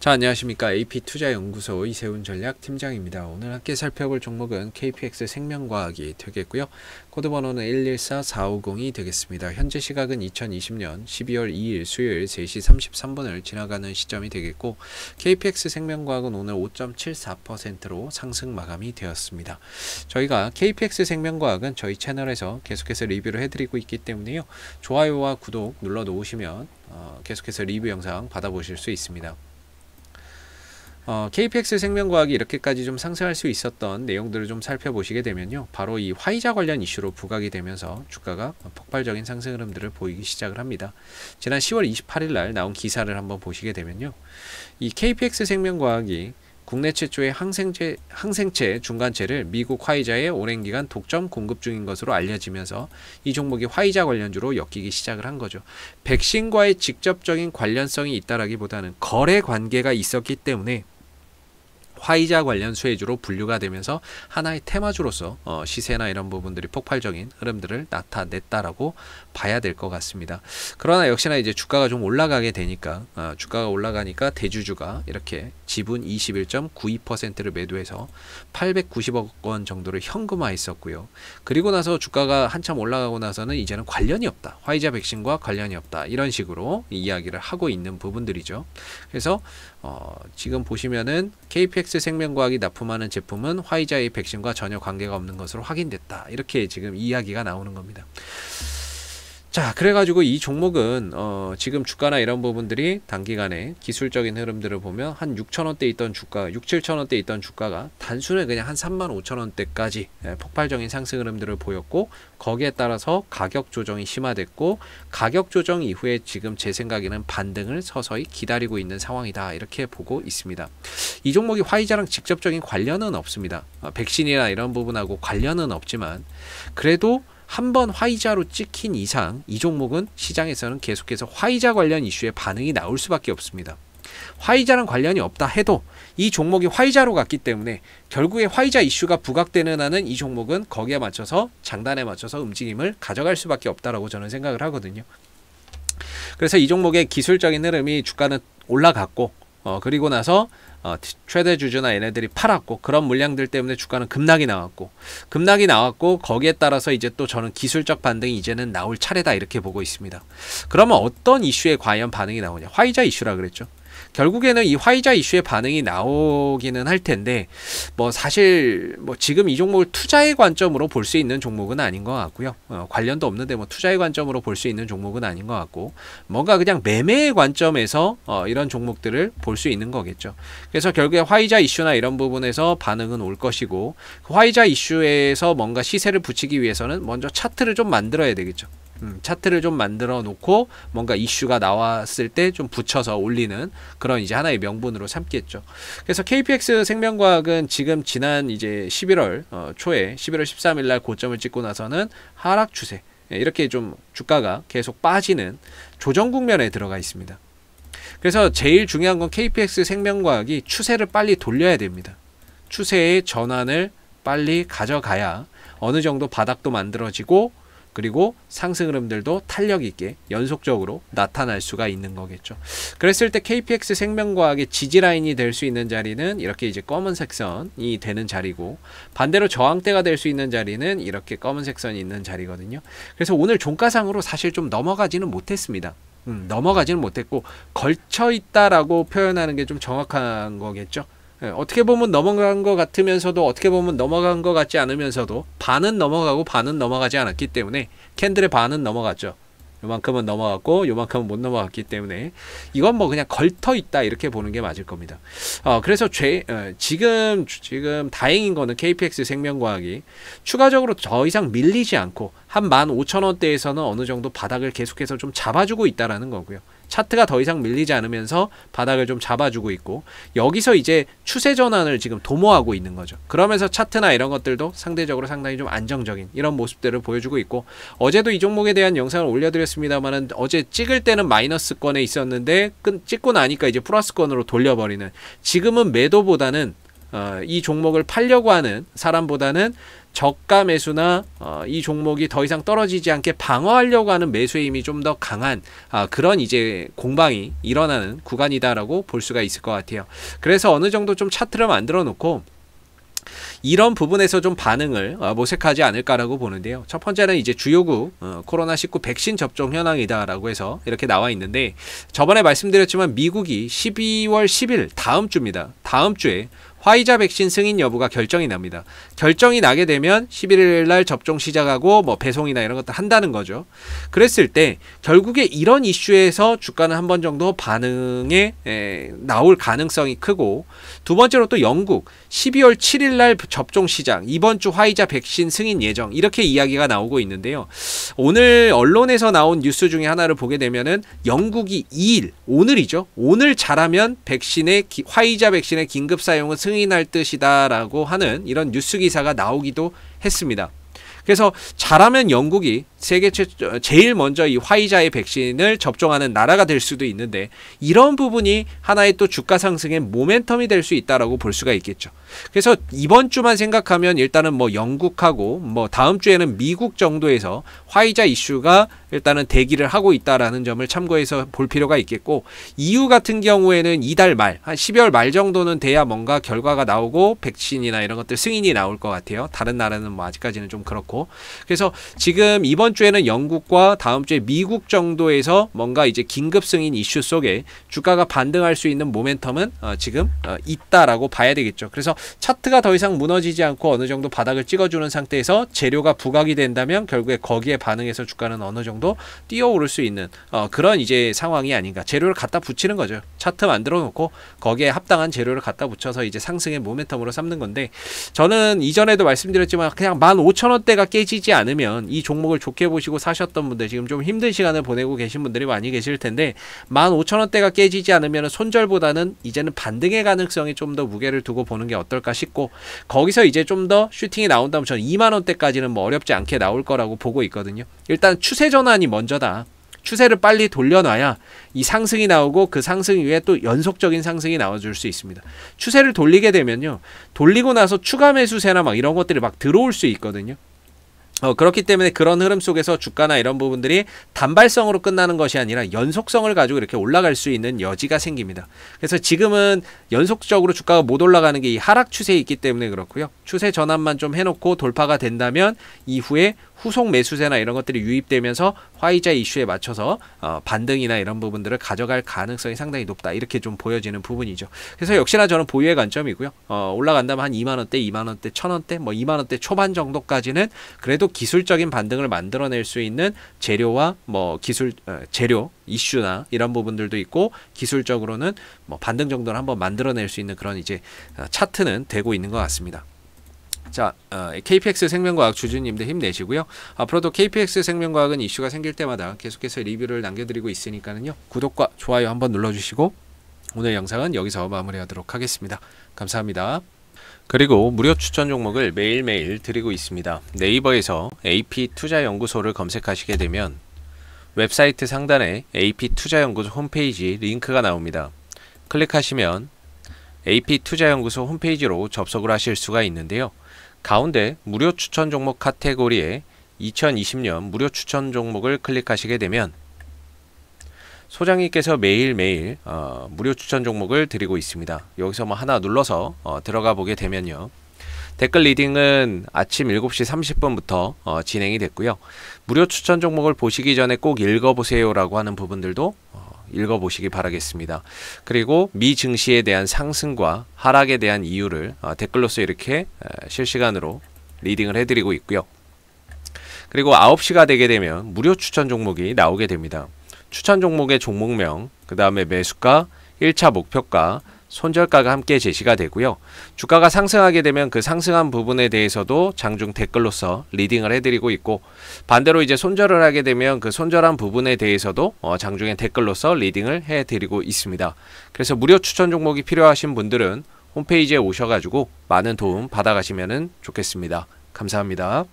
자 안녕하십니까 AP투자연구소 이세훈 전략팀장입니다. 오늘 함께 살펴볼 종목은 KPX 생명과학이 되겠고요. 코드번호는 114450이 되겠습니다. 현재 시각은 2020년 12월 2일 수요일 3시 33분을 지나가는 시점이 되겠고 KPX 생명과학은 오늘 5.74%로 상승 마감이 되었습니다. 저희가 KPX 생명과학은 저희 채널에서 계속해서 리뷰를 해드리고 있기 때문에요. 좋아요와 구독 눌러 놓으시면 어, 계속해서 리뷰 영상 받아보실 수 있습니다. 어, KPX 생명과학이 이렇게까지 좀 상승할 수 있었던 내용들을 좀 살펴보시게 되면요. 바로 이 화이자 관련 이슈로 부각이 되면서 주가가 폭발적인 상승 흐름들을 보이기 시작을 합니다. 지난 10월 28일 날 나온 기사를 한번 보시게 되면요. 이 KPX 생명과학이 국내 최초의 항생제, 항생체 중간체를 미국 화이자에 오랜 기간 독점 공급 중인 것으로 알려지면서 이 종목이 화이자 관련주로 엮이기 시작을 한 거죠. 백신과의 직접적인 관련성이 있다라기보다는 거래 관계가 있었기 때문에 화이자 관련 수혜주로 분류가 되면서 하나의 테마주로서 어, 시세나 이런 부분들이 폭발적인 흐름들을 나타냈다라고 봐야 될 것 같습니다. 그러나 역시나 이제 주가가 좀 올라가게 되니까 어, 주가가 올라가니까 대주주가 이렇게 지분 21.92%를 매도해서 890억 원 정도를 현금화했었고요. 그리고 나서 주가가 한참 올라가고 나서는 이제는 관련이 없다. 화이자 백신과 관련이 없다. 이런 식으로 이야기를 하고 있는 부분들이죠. 그래서 어, 지금 보시면은 KPX 생명과학이 납품하는 제품은 화이자의 백신과 전혀 관계가 없는 것으로 확인됐다. 이렇게 지금 이야기가 나오는 겁니다. 자 그래가지고 이 종목은 어, 지금 주가나 이런 부분들이 단기간에 기술적인 흐름들을 보면 한 6천원대 있던 주가 6, 7천원대 있던 주가가 단순히 그냥 한 3만 5천원대까지 예, 폭발적인 상승 흐름들을 보였고 거기에 따라서 가격 조정이 심화됐고 가격 조정 이후에 지금 제 생각에는 반등을 서서히 기다리고 있는 상황이다 이렇게 보고 있습니다 이 종목이 화이자랑 직접적인 관련은 없습니다 어, 백신이나 이런 부분하고 관련은 없지만 그래도 한번 화이자로 찍힌 이상 이 종목은 시장에서는 계속해서 화이자 관련 이슈에 반응이 나올 수밖에 없습니다. 화이자랑 관련이 없다 해도 이 종목이 화이자로 갔기 때문에 결국에 화이자 이슈가 부각되는 한은 이 종목은 거기에 맞춰서 장단에 맞춰서 움직임을 가져갈 수밖에 없다라고 저는 생각을 하거든요. 그래서 이 종목의 기술적인 흐름이 주가는 올라갔고 어, 그리고 나서 어, 최대 주주나 얘네들이 팔았고 그런 물량들 때문에 주가는 급락이 나왔고 급락이 나왔고 거기에 따라서 이제 또 저는 기술적 반등이 이제는 나올 차례다 이렇게 보고 있습니다. 그러면 어떤 이슈에 과연 반응이 나오냐? 화이자 이슈라 그랬죠. 결국에는 이 화이자 이슈의 반응이 나오기는 할 텐데 뭐 사실 뭐 지금 이 종목을 투자의 관점으로 볼 수 있는 종목은 아닌 것 같고요. 어, 관련도 없는데 뭐 투자의 관점으로 볼 수 있는 종목은 아닌 것 같고 뭔가 그냥 매매의 관점에서 어, 이런 종목들을 볼 수 있는 거겠죠. 그래서 결국에 화이자 이슈나 이런 부분에서 반응은 올 것이고 그 화이자 이슈에서 뭔가 시세를 붙이기 위해서는 먼저 차트를 좀 만들어야 되겠죠. 음, 차트를 좀 만들어 놓고 뭔가 이슈가 나왔을 때 좀 붙여서 올리는 그런 이제 하나의 명분으로 삼겠죠. 그래서 KPX 생명과학은 지금 지난 이제 11월 어, 초에 11월 13일 날 고점을 찍고 나서는 하락 추세 예, 이렇게 좀 주가가 계속 빠지는 조정 국면에 들어가 있습니다. 그래서 제일 중요한 건 KPX 생명과학이 추세를 빨리 돌려야 됩니다. 추세의 전환을 빨리 가져가야 어느 정도 바닥도 만들어지고 그리고 상승 흐름들도 탄력 있게 연속적으로 나타날 수가 있는 거겠죠. 그랬을 때 KPX 생명과학의 지지라인이 될 수 있는 자리는 이렇게 이제 검은색 선이 되는 자리고 반대로 저항대가 될 수 있는 자리는 이렇게 검은색 선이 있는 자리거든요. 그래서 오늘 종가상으로 사실 좀 넘어가지는 못했습니다. 음, 넘어가지는 못했고 걸쳐 있다라고 표현하는 게 좀 정확한 거겠죠. 예, 어떻게 보면 넘어간 것 같으면서도 어떻게 보면 넘어간 것 같지 않으면서도 반은 넘어가고 반은 넘어가지 않았기 때문에 캔들의 반은 넘어갔죠. 요만큼은 넘어갔고 요만큼은 못 넘어갔기 때문에 이건 뭐 그냥 걸터 있다 이렇게 보는 게 맞을 겁니다. 어, 그래서 죄, 어, 지금 지금 다행인 거는 KPX 생명과학이 추가적으로 더 이상 밀리지 않고 한 15,000원대에서는 어느 정도 바닥을 계속해서 좀 잡아주고 있다라는 거고요. 차트가 더 이상 밀리지 않으면서 바닥을 좀 잡아주고 있고 여기서 이제 추세 전환을 지금 도모하고 있는 거죠. 그러면서 차트나 이런 것들도 상대적으로 상당히 좀 안정적인 이런 모습들을 보여주고 있고 어제도 이 종목에 대한 영상을 올려드렸습니다만은 어제 찍을 때는 마이너스권에 있었는데 찍고 나니까 이제 플러스권으로 돌려버리는 지금은 매도보다는 어, 이 종목을 팔려고 하는 사람보다는 저가 매수나 어, 이 종목이 더 이상 떨어지지 않게 방어하려고 하는 매수의 힘이 좀 더 강한 아, 그런 이제 공방이 일어나는 구간이다라고 볼 수가 있을 것 같아요. 그래서 어느 정도 좀 차트를 만들어 놓고 이런 부분에서 좀 반응을 어, 모색하지 않을까라고 보는데요. 첫 번째는 이제 주요국 어, 코로나19 백신 접종 현황이다라고 해서 이렇게 나와 있는데 저번에 말씀드렸지만 미국이 12월 10일 다음 주입니다. 다음 주에 화이자 백신 승인 여부가 결정이 납니다. 결정이 나게 되면 11일 날 접종 시작하고 뭐 배송이나 이런 것도 한다는 거죠. 그랬을 때 결국에 이런 이슈에서 주가는 한 번 정도 반응에 에, 나올 가능성이 크고 두 번째로 또 영국 12월 7일 날 접종 시작, 이번 주 화이자 백신 승인 예정 이렇게 이야기가 나오고 있는데요. 오늘 언론에서 나온 뉴스 중에 하나를 보게 되면은 영국이 2일 오늘이죠. 오늘 잘하면 백신의 기, 화이자 백신의 긴급 사용은 승인할 뜻이다라고 하는 이런 뉴스 기사가 나오기도 했습니다. 그래서 잘하면 영국이 세계 최초 제일 먼저 이 화이자의 백신을 접종하는 나라가 될 수도 있는데 이런 부분이 하나의 또 주가 상승의 모멘텀이 될 수 있다라고 볼 수가 있겠죠. 그래서 이번 주만 생각하면 일단은 뭐 영국하고 뭐 다음 주에는 미국 정도에서 화이자 이슈가 일단은 대기를 하고 있다라는 점을 참고해서 볼 필요가 있겠고 EU 같은 경우에는 이달 말 한 12월 말 정도는 돼야 뭔가 결과가 나오고 백신이나 이런 것들 승인이 나올 것 같아요. 다른 나라는 뭐 아직까지는 좀 그렇고 그래서 지금 이번 주에는 영국과 다음 주에 미국 정도에서 뭔가 이제 긴급 승인 이슈 속에 주가가 반등할 수 있는 모멘텀은 어 지금 어 있다라고 봐야 되겠죠. 그래서 차트가 더 이상 무너지지 않고 어느 정도 바닥을 찍어주는 상태에서 재료가 부각이 된다면 결국에 거기에 반응해서 주가는 어느 정도 뛰어오를 수 있는 어, 그런 이제 상황이 아닌가. 재료를 갖다 붙이는 거죠. 차트 만들어 놓고 거기에 합당한 재료를 갖다 붙여서 이제 상승의 모멘텀으로 삼는 건데 저는 이전에도 말씀드렸지만 그냥 15,000원대가 깨지지 않으면 이 종목을 좋게 보시고 사셨던 분들 지금 좀 힘든 시간을 보내고 계신 분들이 많이 계실 텐데 15,000원대가 깨지지 않으면 손절보다는 이제는 반등의 가능성이 좀 더 무게를 두고 보는 게 어떨까 어떨까 싶고 거기서 이제 좀 더 슈팅이 나온다면 저는 2만 원대까지는 뭐 어렵지 않게 나올 거라고 보고 있거든요. 일단 추세 전환이 먼저다. 추세를 빨리 돌려놔야 이 상승이 나오고 그 상승 위에 또 연속적인 상승이 나와줄 수 있습니다. 추세를 돌리게 되면요. 돌리고 나서 추가 매수세나 막 이런 것들이 막 들어올 수 있거든요. 어, 그렇기 때문에 그런 흐름 속에서 주가나 이런 부분들이 단발성으로 끝나는 것이 아니라 연속성을 가지고 이렇게 올라갈 수 있는 여지가 생깁니다. 그래서 지금은 연속적으로 주가가 못 올라가는 게 이 하락 추세에 있기 때문에 그렇고요. 추세 전환만 좀 해놓고 돌파가 된다면 이후에 후속 매수세나 이런 것들이 유입되면서 화이자 이슈에 맞춰서 어, 반등이나 이런 부분들을 가져갈 가능성이 상당히 높다 이렇게 좀 보여지는 부분이죠. 그래서 역시나 저는 보유의 관점이고요. 어, 올라간다면 한 2만 원대, 2만 원대, 1천 원대, 뭐 2만 원대 초반 정도까지는 그래도 기술적인 반등을 만들어낼 수 있는 재료와 뭐 기술 어, 재료 이슈나 이런 부분들도 있고 기술적으로는 뭐 반등 정도를 한번 만들어낼 수 있는 그런 이제 어, 차트는 되고 있는 것 같습니다. 자, 어, KPX 생명과학 주주님들 힘내시고요. 앞으로도 KPX 생명과학은 이슈가 생길 때마다 계속해서 리뷰를 남겨드리고 있으니까는요. 구독과 좋아요 한번 눌러주시고 오늘 영상은 여기서 마무리하도록 하겠습니다. 감사합니다. 그리고 무료 추천 종목을 매일매일 드리고 있습니다. 네이버에서 AP투자연구소를 검색하시게 되면 웹사이트 상단에 AP투자연구소 홈페이지 링크가 나옵니다. 클릭하시면 AP투자연구소 홈페이지로 접속을 하실 수가 있는데요. 가운데 무료 추천 종목 카테고리에 2020년 무료 추천 종목을 클릭하시게 되면 소장님께서 매일매일 어, 무료 추천 종목을 드리고 있습니다. 여기서 뭐 하나 눌러서 어, 들어가 보게 되면요. 댓글 리딩은 아침 7시 30분부터 어, 진행이 됐고요. 무료 추천 종목을 보시기 전에 꼭 읽어보세요라고 하는 부분들도 어, 읽어보시기 바라겠습니다. 그리고 미 증시에 대한 상승과 하락에 대한 이유를 어, 댓글로써 이렇게 어, 실시간으로 리딩을 해드리고 있고요. 그리고 9시가 되게 되면 무료 추천 종목이 나오게 됩니다. 추천 종목의 종목명, 그 다음에 매수가, 1차 목표가, 손절가가 함께 제시가 되고요. 주가가 상승하게 되면 그 상승한 부분에 대해서도 장중 댓글로서 리딩을 해드리고 있고 반대로 이제 손절을 하게 되면 그 손절한 부분에 대해서도 어, 장중에 댓글로서 리딩을 해드리고 있습니다. 그래서 무료 추천 종목이 필요하신 분들은 홈페이지에 오셔가지고 많은 도움 받아가시면 좋겠습니다. 감사합니다.